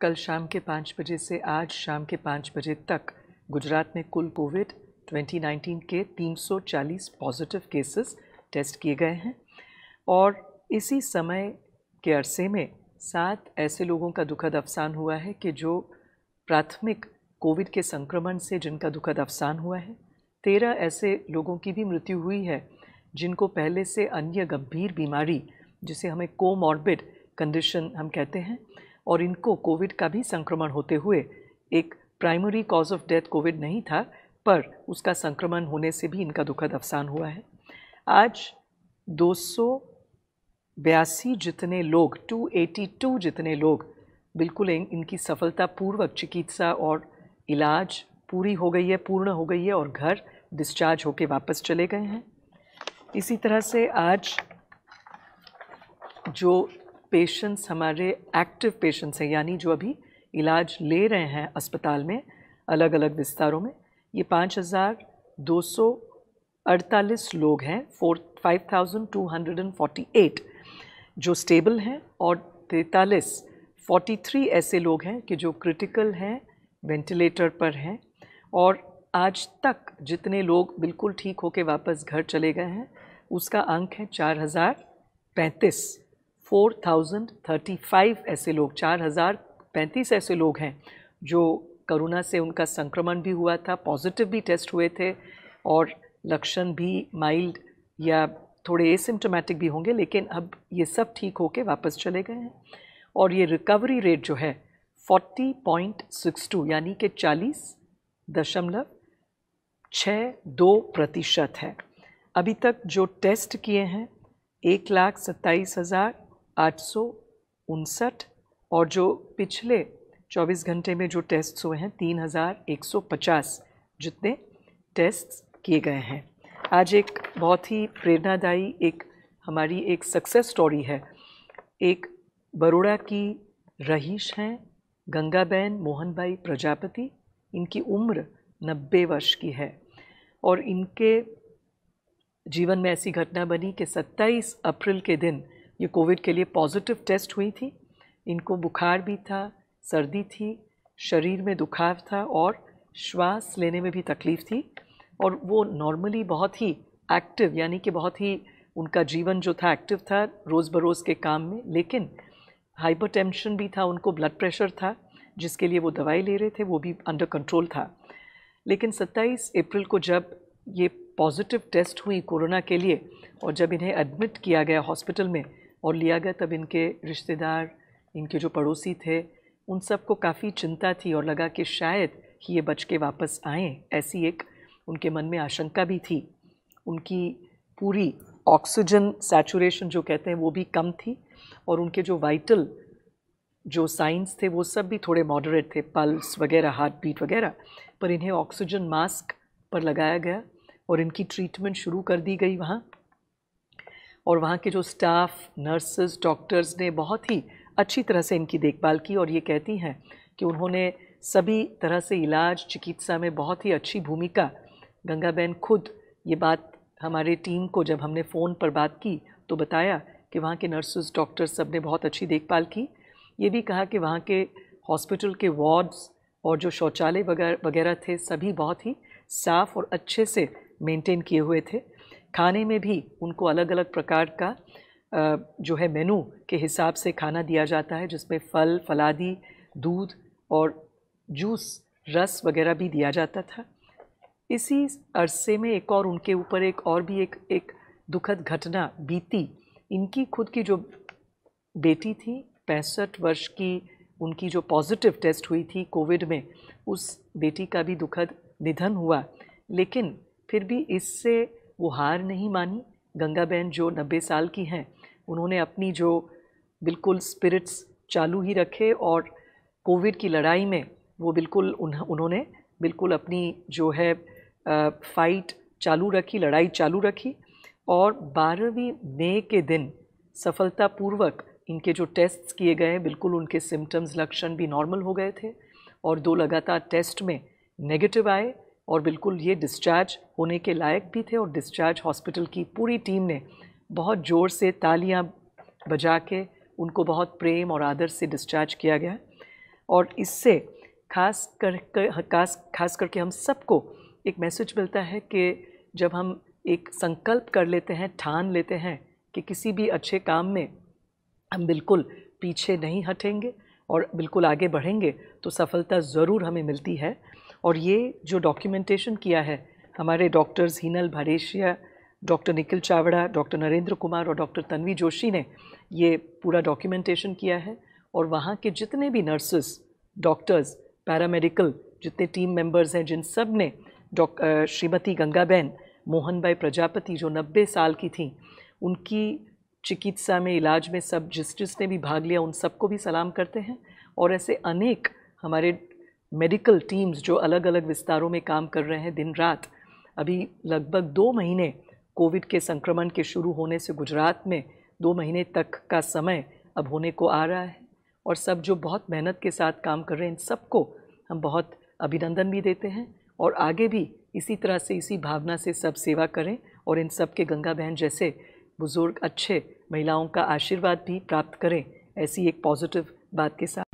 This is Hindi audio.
कल शाम के पाँच बजे से आज शाम के पाँच बजे तक गुजरात में कुल कोविड 2019 के 340 पॉजिटिव केसेस टेस्ट किए गए हैं और इसी समय के अरसे में सात ऐसे लोगों का दुखद अफसान हुआ है कि जो प्राथमिक कोविड के संक्रमण से जिनका दुखद अफसान हुआ है तेरह ऐसे लोगों की भी मृत्यु हुई है जिनको पहले से अन्य गंभीर बीमारी जिसे हमें कोमॉर्बिड कंडीशन हम कहते हैं और इनको कोविड का भी संक्रमण होते हुए एक primary cause of death COVID नहीं था पर उसका संक्रमण होने से भी इनका दुखद अवसान हुआ है आज दो बयासी जितने लोग 282 जितने लोग बिल्कुल इन, इनकी सफलतापूर्वक चिकित्सा और इलाज पूरी हो गई है पूर्ण हो गई है और घर डिस्चार्ज होकर वापस चले गए हैं इसी तरह से आज जो पेशेंट्स हमारे एक्टिव पेशेंट्स हैं यानी जो अभी इलाज ले रहे हैं अस्पताल में अलग अलग विस्तारों में ये पाँच हज़ार दो सौ अड़तालीस लोग हैं four five thousand two hundred and forty eight जो स्टेबल हैं और तैतालीस फोर्टी थ्री ऐसे लोग हैं कि जो क्रिटिकल हैं वेंटिलेटर पर हैं और आज तक जितने लोग बिल्कुल ठीक होके वापस घर चले गए हैं उसका अंक है चार हज़ार पैंतीस 4,035 ऐसे लोग चार हज़ार पैंतीस ऐसे लोग हैं जो करोना से उनका संक्रमण भी हुआ था पॉजिटिव भी टेस्ट हुए थे और लक्षण भी माइल्ड या थोड़े एसिम्टोमेटिक भी होंगे लेकिन अब ये सब ठीक होके वापस चले गए हैं और ये रिकवरी रेट जो है 40.62 यानी कि चालीस दशमलव छः दो प्रतिशत है अभी तक जो टेस्ट किए हैं एक लाख सत्ताईस हज़ार आठ और जो पिछले 24 घंटे में जो टेस्ट हुए हैं 3150 जितने टेस्ट किए गए हैं आज एक बहुत ही प्रेरणादायी एक हमारी एक सक्सेस स्टोरी है एक बड़ोड़ा की रहीश हैं मोहन भाई प्रजापति इनकी उम्र नब्बे वर्ष की है और इनके जीवन में ऐसी घटना बनी कि 27 अप्रैल के दिन ये कोविड के लिए पॉजिटिव टेस्ट हुई थी इनको बुखार भी था सर्दी थी शरीर में दुखाव था और श्वास लेने में भी तकलीफ़ थी और वो नॉर्मली बहुत ही एक्टिव यानी कि बहुत ही उनका जीवन जो था एक्टिव था रोज़ बरोज़ के काम में लेकिन हाइपरटेंशन भी था उनको ब्लड प्रेशर था जिसके लिए वो दवाई ले रहे थे वो भी अंडर कंट्रोल था लेकिन 27 अप्रैल को जब ये पॉजिटिव टेस्ट हुई कोरोना के लिए और जब इन्हें एडमिट किया गया हॉस्पिटल में और लिया गया तब इनके रिश्तेदार इनके जो पड़ोसी थे उन सबको काफ़ी चिंता थी और लगा कि शायद ही ये बच के वापस आएँ ऐसी एक उनके मन में आशंका भी थी उनकी पूरी ऑक्सीजन सैचुरेशन जो कहते हैं वो भी कम थी और उनके जो वाइटल जो साइंस थे वो सब भी थोड़े मॉडरेट थे पल्स वगैरह हार्ट बीट वगैरह पर इन्हें ऑक्सीजन मास्क पर लगाया गया और इनकी ट्रीटमेंट शुरू कर दी गई वहाँ और वहाँ के जो स्टाफ नर्सेज डॉक्टर्स ने बहुत ही अच्छी तरह से इनकी देखभाल की और ये कहती हैं कि उन्होंने सभी तरह से इलाज चिकित्सा में बहुत ही अच्छी भूमिका गंगाबेन खुद ये बात हमारे टीम को जब हमने फ़ोन पर बात की तो बताया कि वहाँ के नर्सेज डॉक्टर्स सब ने बहुत अच्छी देखभाल की ये भी कहा कि वहाँ के हॉस्पिटल के वार्ड्स और जो शौचालय वगैरह थे सभी बहुत ही साफ़ और अच्छे से मेंटेन किए हुए थे खाने में भी उनको अलग अलग प्रकार का जो है मेनू के हिसाब से खाना दिया जाता है जिसमें फल फलादी दूध और जूस रस वगैरह भी दिया जाता था इसी अरसे में एक और उनके ऊपर एक और भी एक एक दुखद घटना बीती इनकी खुद की जो बेटी थी पैंसठ वर्ष की उनकी जो पॉजिटिव टेस्ट हुई थी कोविड में उस बेटी का भी दुखद निधन हुआ लेकिन फिर भी इससे वो हार नहीं मानी गंगा बहन जो नब्बे साल की हैं उन्होंने अपनी जो बिल्कुल स्पिरिट्स चालू ही रखे और कोविड की लड़ाई में वो बिल्कुल उन, उन्होंने बिल्कुल अपनी जो है आ, फाइट चालू रखी लड़ाई चालू रखी और बारहवीं मई के दिन सफलतापूर्वक इनके जो टेस्ट किए गए बिल्कुल उनके सिम्टम्स लक्षण भी नॉर्मल हो गए थे और दो लगातार टेस्ट में नेगेटिव आए और बिल्कुल ये डिस्चार्ज होने के लायक भी थे और डिस्चार्ज हॉस्पिटल की पूरी टीम ने बहुत ज़ोर से तालियां बजा के उनको बहुत प्रेम और आदर से डिस्चार्ज किया गया और इससे खास कर, खास खास करके हम सबको एक मैसेज मिलता है कि जब हम एक संकल्प कर लेते हैं ठान लेते हैं कि किसी भी अच्छे काम में हम बिल्कुल पीछे नहीं हटेंगे और बिल्कुल आगे बढ़ेंगे तो सफलता ज़रूर हमें मिलती है और ये जो डॉक्यूमेंटेशन किया है हमारे doctors Heenal Bhareshiya doctor Nikhil Chawda doctor Narendra Kumar और डॉक्टर तन्वी जोशी ने ये पूरा डॉक्यूमेंटेशन किया है और वहाँ के जितने भी नर्सेस डॉक्टर्स पैरामेडिकल जितने टीम मेंबर्स हैं जिन सब ने श्रीमती गंगाबेन मोहन भाई प्रजापति जो 90 साल की थी उनकी चिकित्सा में इलाज में सब जिस जिसने भी भाग लिया उन सबको भी सलाम करते हैं और ऐसे अनेक हमारे मेडिकल टीम्स जो अलग अलग विस्तारों में काम कर रहे हैं दिन रात अभी लगभग दो महीने कोविड के संक्रमण के शुरू होने से गुजरात में दो महीने तक का समय अब होने को आ रहा है और सब जो बहुत मेहनत के साथ काम कर रहे हैं इन सबको हम बहुत अभिनंदन भी देते हैं और आगे भी इसी तरह से इसी भावना से सब सेवा करें और इन सब के गंगा बहन जैसे बुज़ुर्ग अच्छे महिलाओं का आशीर्वाद भी प्राप्त करें ऐसी एक पॉजिटिव बात के साथ